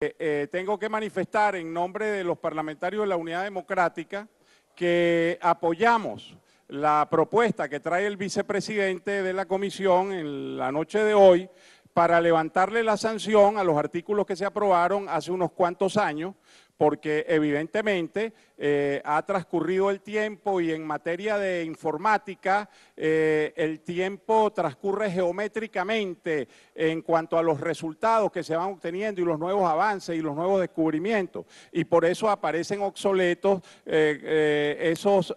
Eh, eh, tengo que manifestar en nombre de los parlamentarios de la Unidad Democrática que apoyamos la propuesta que trae el vicepresidente de la comisión en la noche de hoy para levantarle la sanción a los artículos que se aprobaron hace unos cuantos años, porque evidentemente eh, ha transcurrido el tiempo y en materia de informática eh, el tiempo transcurre geométricamente en cuanto a los resultados que se van obteniendo y los nuevos avances y los nuevos descubrimientos. Y por eso aparecen obsoletos eh, esos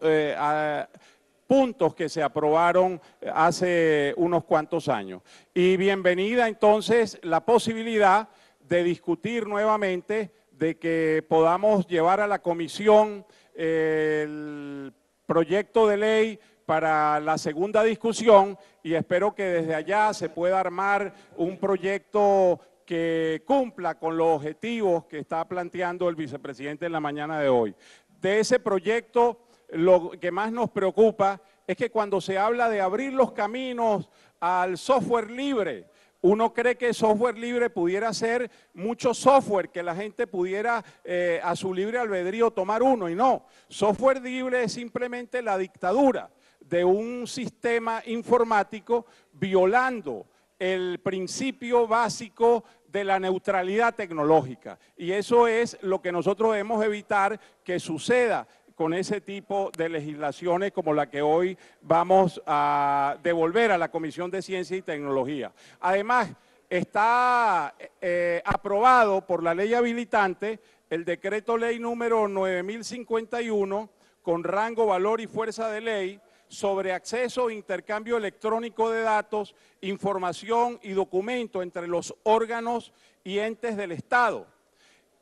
puntos que se aprobaron eh, hace unos cuantos años. Y bienvenida entonces la posibilidad de discutir nuevamente de que podamos llevar a la comisión eh, el proyecto de ley para la segunda discusión y espero que desde allá se pueda armar un proyecto que cumpla con los objetivos que está planteando el vicepresidente en la mañana de hoy. De ese proyecto lo que más nos preocupa es que cuando se habla de abrir los caminos al software libre, uno cree que software libre pudiera ser mucho software, que la gente pudiera eh, a su libre albedrío tomar uno, y no. Software libre es simplemente la dictadura de un sistema informático violando el principio básico de la neutralidad tecnológica. Y eso es lo que nosotros debemos evitar que suceda con ese tipo de legislaciones como la que hoy vamos a devolver a la Comisión de Ciencia y Tecnología. Además, está eh, aprobado por la ley habilitante el decreto ley número 9051 con rango, valor y fuerza de ley sobre acceso e intercambio electrónico de datos, información y documento entre los órganos y entes del Estado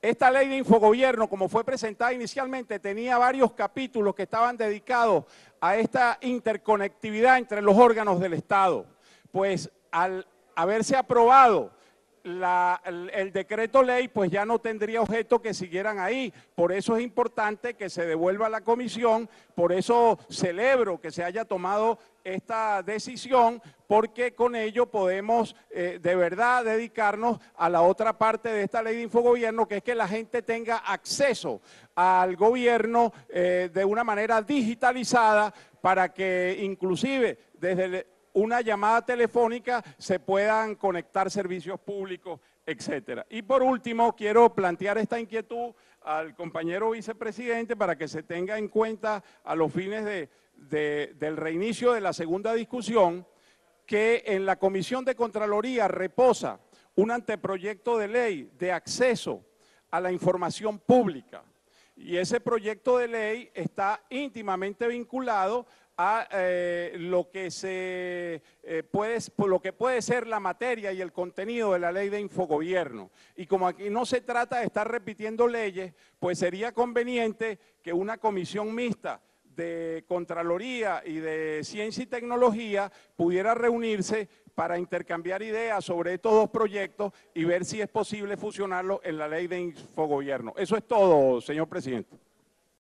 esta ley de infogobierno, como fue presentada inicialmente, tenía varios capítulos que estaban dedicados a esta interconectividad entre los órganos del Estado. Pues al haberse aprobado el, decreto ley pues ya no tendría objeto que siguieran ahí. Por eso es importante que se devuelva la comisión, por eso celebro que se haya tomado esta decisión, porque con ello podemos eh, de verdad dedicarnos a la otra parte de esta ley de infogobierno, que es que la gente tenga acceso al gobierno eh, de una manera digitalizada para que inclusive desde... El, una llamada telefónica se puedan conectar servicios públicos, etcétera. Y por último, quiero plantear esta inquietud al compañero vicepresidente para que se tenga en cuenta a los fines de, del reinicio de la segunda discusión, que en la Comisión de Contraloría reposa un anteproyecto de ley de acceso a la información pública. Y ese proyecto de ley está íntimamente vinculado a eh, lo, que se, eh, puede, lo que puede ser la materia y el contenido de la ley de infogobierno. Y como aquí no se trata de estar repitiendo leyes, pues sería conveniente que una comisión mixta de Contraloría y de Ciencia y Tecnología pudiera reunirse para intercambiar ideas sobre estos dos proyectos y ver si es posible fusionarlo en la ley de infogobierno. Eso es todo, señor presidente.